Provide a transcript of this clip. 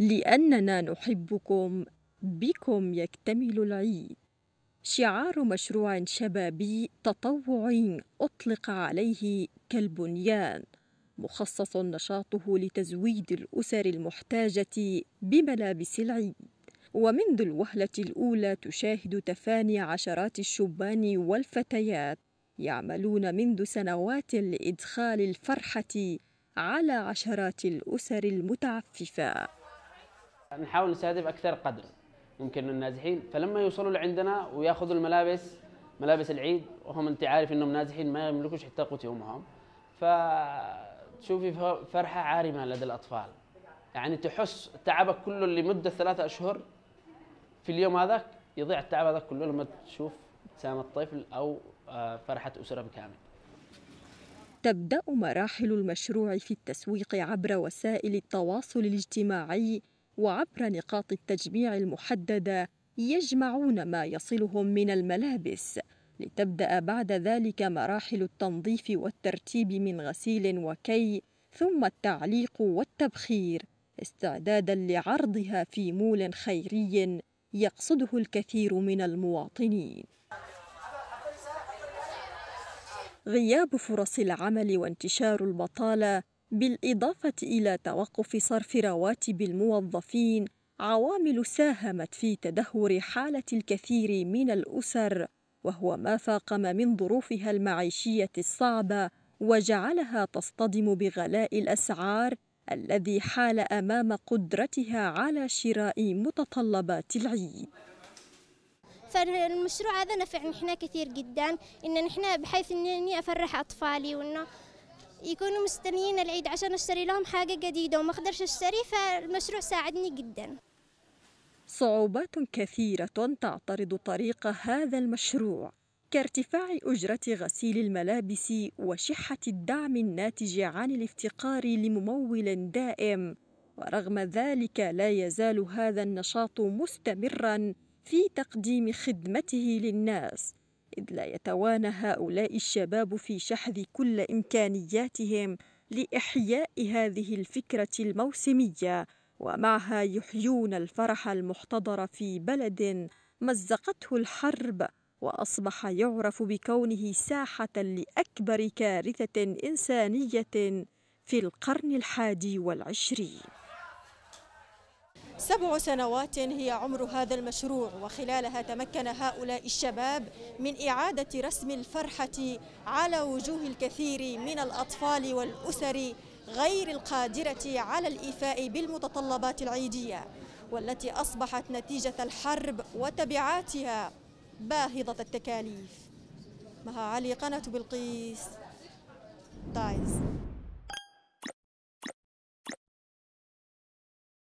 لأننا نحبكم بكم يكتمل العيد شعار مشروع شبابي تطوعي أطلق عليه كالبنيان مخصص نشاطه لتزويد الأسر المحتاجة بملابس العيد ومنذ الوهلة الأولى تشاهد تفاني عشرات الشبان والفتيات يعملون منذ سنوات لإدخال الفرحة على عشرات الأسر المتعففة نحاول نستهدف اكثر قدر يمكن من النازحين فلما يوصلوا لعندنا وياخذوا الملابس ملابس العيد وهم انت عارف انهم نازحين ما يملكوش حتى قوت يومهم فتشوفي فرحه عارمه لدى الاطفال يعني تحس تعبك كله لمده ثلاثة اشهر في اليوم هذاك يضيع التعب هذا كله لما تشوف ابتسامه الطفل او آه، فرحه اسره بكامل تبدا مراحل المشروع في التسويق عبر وسائل التواصل الاجتماعي وعبر نقاط التجميع المحدده يجمعون ما يصلهم من الملابس لتبدا بعد ذلك مراحل التنظيف والترتيب من غسيل وكي ثم التعليق والتبخير استعدادا لعرضها في مول خيري يقصده الكثير من المواطنين غياب فرص العمل وانتشار البطاله بالإضافة إلى توقف صرف رواتب الموظفين عوامل ساهمت في تدهور حالة الكثير من الأسر وهو ما فاقم من ظروفها المعيشية الصعبة وجعلها تصطدم بغلاء الأسعار الذي حال أمام قدرتها على شراء متطلبات العيد فالمشروع هذا نفعنا احنا كثير جدا ان احنا بحيث اني افرح اطفالي وانه يكونوا مستنيين العيد عشان اشتري لهم حاجه جديده وما اقدرش اشتري فالمشروع ساعدني جدا صعوبات كثيره تعترض طريق هذا المشروع كارتفاع اجره غسيل الملابس وشحه الدعم الناتج عن الافتقار لممول دائم ورغم ذلك لا يزال هذا النشاط مستمرا في تقديم خدمته للناس إذ لا يتوانى هؤلاء الشباب في شحذ كل إمكانياتهم لإحياء هذه الفكرة الموسمية ومعها يحيون الفرح المحتضر في بلد مزقته الحرب واصبح يعرف بكونه ساحه لاكبر كارثه انسانيه في القرن الحادي والعشرين سبع سنوات هي عمر هذا المشروع وخلالها تمكن هؤلاء الشباب من إعادة رسم الفرحة على وجوه الكثير من الأطفال والأسر غير القادرة على الإيفاء بالمتطلبات العيدية والتي أصبحت نتيجة الحرب وتبعاتها باهظة التكاليف مها علي قناة بلقيس تايز